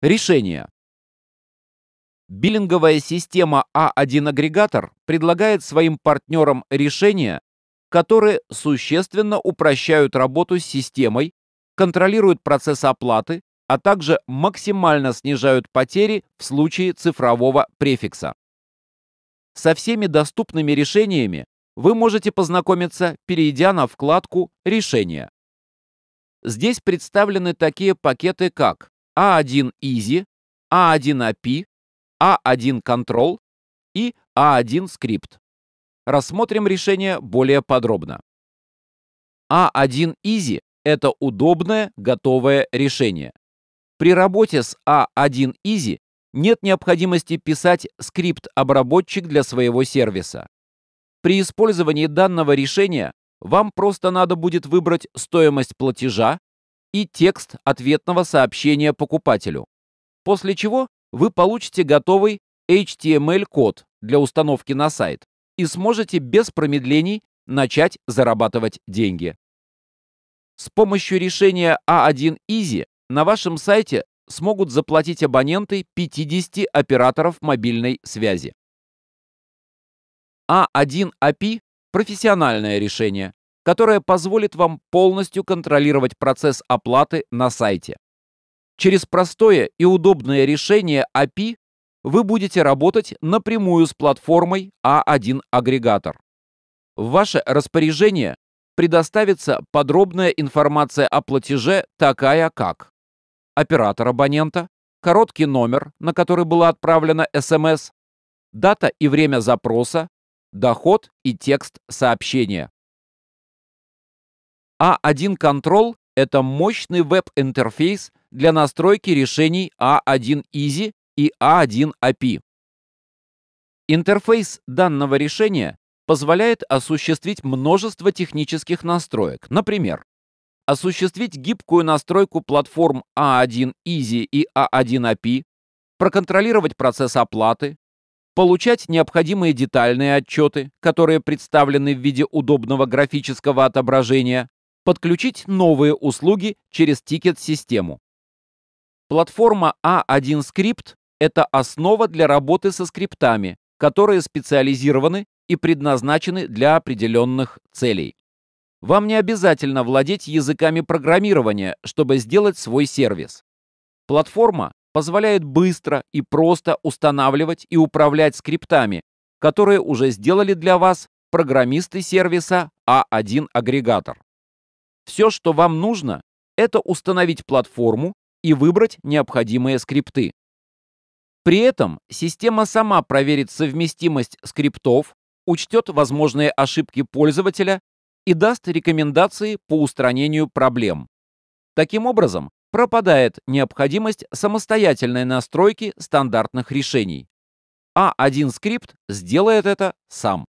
Решение. Биллинговая система А1-агрегатор предлагает своим партнерам решения, которые существенно упрощают работу с системой, контролируют процесс оплаты, а также максимально снижают потери в случае цифрового префикса. Со всеми доступными решениями вы можете познакомиться, перейдя на вкладку «Решения». Здесь представлены такие пакеты, как A1 Easy, A1 API, A1 Control и A1 а Script. Рассмотрим решение более подробно. A1 а Easy – это удобное, готовое решение. При работе с A1 а Easy нет необходимости писать скрипт-обработчик для своего сервиса. При использовании данного решения вам просто надо будет выбрать стоимость платежа, и текст ответного сообщения покупателю. После чего вы получите готовый HTML-код для установки на сайт и сможете без промедлений начать зарабатывать деньги. С помощью решения A1 а Easy на вашем сайте смогут заплатить абоненты 50 операторов мобильной связи. A1 а API – профессиональное решение, которая позволит вам полностью контролировать процесс оплаты на сайте. Через простое и удобное решение API вы будете работать напрямую с платформой A1 а агрегатор. В ваше распоряжение предоставится подробная информация о платеже, такая как оператор абонента, короткий номер, на который была отправлена СМС, эм дата и время запроса, доход и текст сообщения а 1 Control – это мощный веб-интерфейс для настройки решений A1 а Easy и A1 а API. Интерфейс данного решения позволяет осуществить множество технических настроек. Например, осуществить гибкую настройку платформ A1 а Easy и A1 API, проконтролировать процесс оплаты, получать необходимые детальные отчеты, которые представлены в виде удобного графического отображения, подключить новые услуги через тикет-систему. Платформа A1 а Script – это основа для работы со скриптами, которые специализированы и предназначены для определенных целей. Вам не обязательно владеть языками программирования, чтобы сделать свой сервис. Платформа позволяет быстро и просто устанавливать и управлять скриптами, которые уже сделали для вас программисты сервиса A1 а Агрегатор. Все, что вам нужно, это установить платформу и выбрать необходимые скрипты. При этом система сама проверит совместимость скриптов, учтет возможные ошибки пользователя и даст рекомендации по устранению проблем. Таким образом, пропадает необходимость самостоятельной настройки стандартных решений. а один скрипт сделает это сам.